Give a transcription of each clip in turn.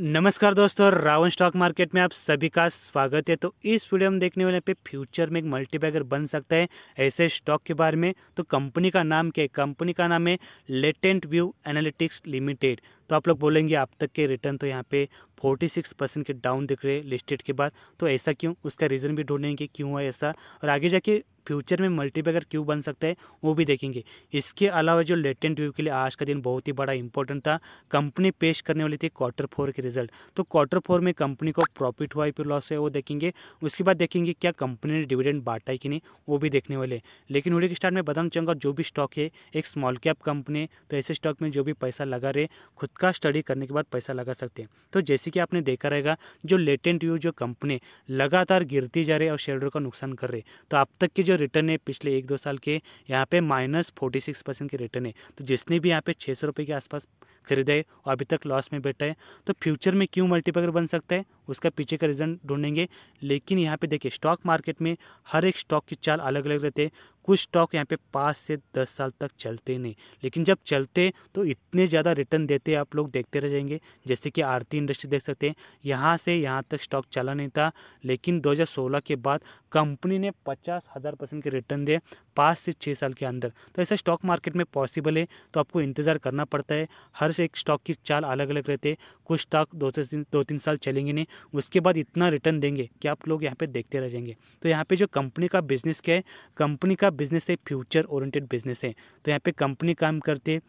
नमस्कार दोस्तों Ravan stock market में आप सभी का स्वागत है तो इस वीडियो में देखने वाले पे फ्यूचर में एक मल्टीबैगर बन सकता है ऐसे स्टॉक के बारे में तो कंपनी का नाम क्या है कंपनी का नाम है लेटेंट व्यू एनालिटिक्स लिमिटेड तो आप लोग बोलेंगे आप तक के रिटर्न तो यहाँ पे 46 परसेंट के डाउन दिख रहे लिस्टेड के बाद तो ऐसा क्यों उसका रीज़न भी ढूंढेंगे क्यों हुआ ऐसा और आगे जाके फ्यूचर में मल्टीपैगर क्यों बन सकता है वो भी देखेंगे इसके अलावा जो लेटेंट व्यू के लिए आज का दिन बहुत ही बड़ा इंपॉर्टेंट था कंपनी पेश करने वाली थी क्वार्टर फोर के रिजल्ट तो क्वार्टर फोर में कंपनी को प्रॉफिट हुआ फिर लॉस है वो देखेंगे उसके बाद देखेंगे क्या कंपनी ने डिविडेंड बांटा है कि नहीं वो भी देखने वाले लेकिन उड़ी के स्टार्ट में बताना चाहूँगा जो भी स्टॉक है एक स्मॉल कैप कंपनी है तो ऐसे स्टॉक में जो भी पैसा लगा रहे खुद का स्टडी करने के बाद पैसा लगा सकते हैं तो जैसे कि आपने देखा रहेगा जो लेटेंट यू जो कंपनी लगातार गिरती जा रही है और शेयरों का नुकसान कर रही है तो अब तक के जो रिटर्न है पिछले एक दो साल के यहाँ पे माइनस फोर्टी सिक्स परसेंट के रिटर्न है तो जिसने भी यहाँ पे छः सौ रुपये के आसपास खरीदे और अभी तक लॉस में बैठा है तो फ्यूचर में क्यों मल्टीपैकर बन सकता है उसका पीछे का रीज़न ढूंढेंगे लेकिन यहाँ पे देखिए स्टॉक मार्केट में हर एक स्टॉक की चाल अलग अलग रहते हैं कुछ स्टॉक यहाँ पे पाँच से दस साल तक चलते नहीं लेकिन जब चलते तो इतने ज़्यादा रिटर्न देते आप लोग देखते रह जाएंगे जैसे कि आरती इंडस्ट्री देख सकते हैं यहाँ से यहाँ तक स्टॉक चला नहीं था लेकिन 2016 के बाद कंपनी ने पचास हज़ार परसेंट के रिटर्न दिए पाँच से छः साल के अंदर तो ऐसा स्टॉक मार्केट में पॉसिबल है तो आपको इंतज़ार करना पड़ता है हर एक स्टॉक की चाल अलग अलग रहते हैं कुछ स्टॉक दो से तीन दो तीन साल चलेंगे नहीं उसके बाद इतना रिटर्न देंगे कि आप लोग यहाँ पर देखते रह जाएंगे तो यहाँ पर जो कंपनी का बिजनेस क्या है कंपनी का बिजनेस है फ्यूचर ओरिएंटेड बिजनेस है तो यहाँ पर कंपनी काम करते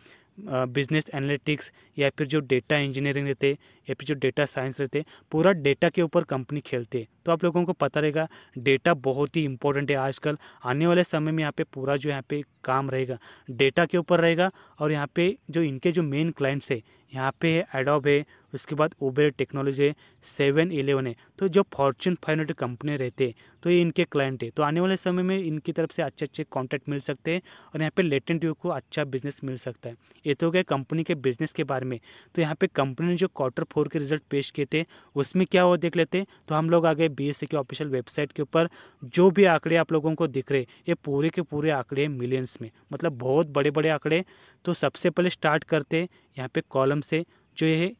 बिजनेस एनालिटिक्स या फिर जो डेटा इंजीनियरिंग रहते या फिर जो डेटा साइंस रहते पूरा डेटा के ऊपर कंपनी खेलते तो आप लोगों को पता रहेगा डेटा बहुत ही इंपॉर्टेंट है आजकल आने वाले समय में यहाँ पे पूरा जो यहाँ पे काम रहेगा डेटा के ऊपर रहेगा और यहाँ पे जो इनके जो मेन क्लाइंट्स है यहाँ पे एडोब है उसके बाद ओबेर टेक्नोलॉजी है सेवन इलेवन है तो जो फॉर्चून फाइव हंड्रेड कंपनी रहते हैं तो ये इनके क्लाइंट है तो आने वाले समय में इनकी तरफ से अच्छे अच्छे कॉन्टैक्ट मिल सकते हैं और यहाँ पे लेटेंट व्यू को अच्छा बिजनेस मिल सकता है ये तो क्या कंपनी के बिजनेस के बारे में तो यहाँ पे कंपनी ने जो क्वार्टर फोर के रिजल्ट पेश किए थे उसमें क्या हुआ देख लेते तो हम लोग आ गए बी e के ऑफिशियल वेबसाइट के ऊपर जो भी आंकड़े आप लोगों को दिख रहे ये पूरे के पूरे आंकड़े मिलियंस में मतलब बहुत बड़े बड़े आंकड़े तो सबसे पहले स्टार्ट करते हैं यहाँ पे कॉलम से जो ये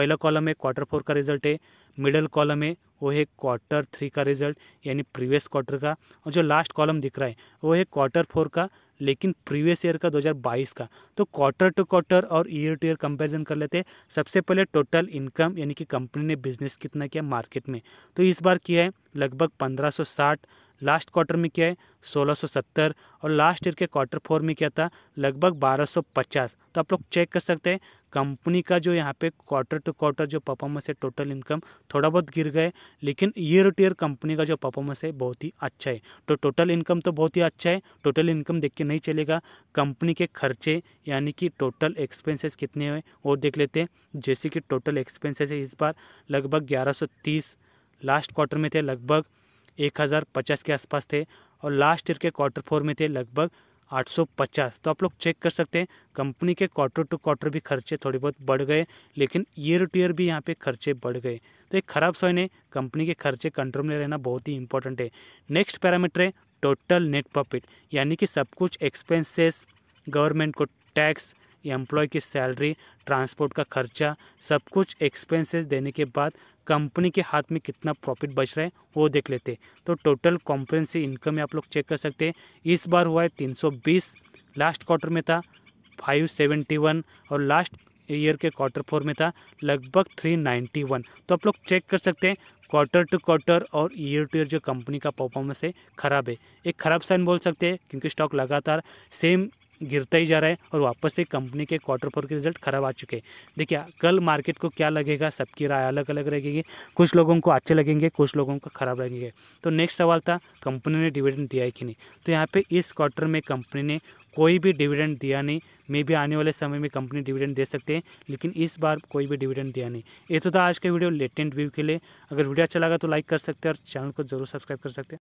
पहला कॉलम है क्वार्टर फोर का रिजल्ट है मिडल कॉलम है वो है क्वार्टर थ्री का रिजल्ट यानी प्रीवियस क्वार्टर का और जो लास्ट कॉलम दिख रहा है वो है क्वार्टर फोर का लेकिन प्रीवियस ईयर का 2022 का तो क्वार्टर टू क्वार्टर और ईयर टू ईयर कंपैरिजन कर लेते हैं सबसे पहले टोटल इनकम यानी कि कंपनी ने बिजनेस कितना किया मार्केट में तो इस बार किया है लगभग 1560 लास्ट क्वार्टर में क्या है 1670 और लास्ट ईयर के क्वार्टर फोर में क्या था लगभग 1250 तो आप लोग चेक कर सकते हैं कंपनी का जो यहाँ पे क्वार्टर टू क्वार्टर जो परफॉर्मेंस है टोटल इनकम थोड़ा बहुत गिर गए लेकिन ईयर टू ईयर कंपनी का जो परफॉर्मेंस है बहुत ही अच्छा है तो टोटल इनकम तो बहुत ही अच्छा है टोटल इनकम देख के नहीं चलेगा कंपनी के खर्चे यानी कि टोटल एक्सपेंसेस कितने हुए वो देख लेते हैं जैसे कि टोटल एक्सपेंसेस है इस बार लगभग ग्यारह लास्ट क्वार्टर में थे लगभग एक हज़ार पचास के आसपास थे और लास्ट ईयर के क्वार्टर फोर में थे लगभग 850 तो आप लोग चेक कर सकते हैं कंपनी के क्वार्टर टू क्वार्टर भी खर्चे थोड़े बहुत बढ़ गए लेकिन ईयर टू ईयर भी यहाँ पे खर्चे बढ़ गए तो एक ख़राब सोए ने कंपनी के खर्चे कंट्रोल में रहना बहुत ही इंपॉर्टेंट है नेक्स्ट पैरामीटर है टोटल नेट प्रॉफिट यानी कि सब कुछ एक्सपेंसेस गवर्नमेंट को टैक्स एम्प्लॉय की सैलरी ट्रांसपोर्ट का खर्चा सब कुछ एक्सपेंसेस देने के बाद कंपनी के हाथ में कितना प्रॉफिट बच रहा है वो देख लेते तो टोटल कॉम्प्रेंसिव इनकम आप लोग चेक कर सकते हैं इस बार हुआ है 320 लास्ट क्वार्टर में था 571 और लास्ट ईयर के क्वार्टर फोर में था लगभग 391 तो आप लोग चेक कर सकते हैं क्वार्टर टू क्वार्टर और ईयर टू ईयर जो कंपनी का परफॉर्मेंस है ख़राब है एक ख़राब साइन बोल सकते हैं क्योंकि स्टॉक लगातार सेम गिरता ही जा रहा है और वापस से कंपनी के क्वार्टर फोर के रिजल्ट खराब आ चुके हैं देखिए कल मार्केट को क्या लगेगा सबकी राय अलग अलग रहेगी कुछ लोगों को अच्छे लगेंगे कुछ लोगों को खराब लगेंगे तो नेक्स्ट सवाल था कंपनी ने डिविडेंड दिया है कि नहीं तो यहाँ पे इस क्वार्टर में कंपनी ने कोई भी डिविडेंड दिया नहीं मे भी आने वाले समय में कंपनी डिविडेंड दे सकते हैं लेकिन इस बार कोई भी डिविडेंड दिया नहीं ये तो था आज का वीडियो लेटेंट व्यू के लिए अगर वीडियो अच्छा लगा तो लाइक कर सकते हैं और चैनल को जरूर सब्सक्राइब कर सकते हैं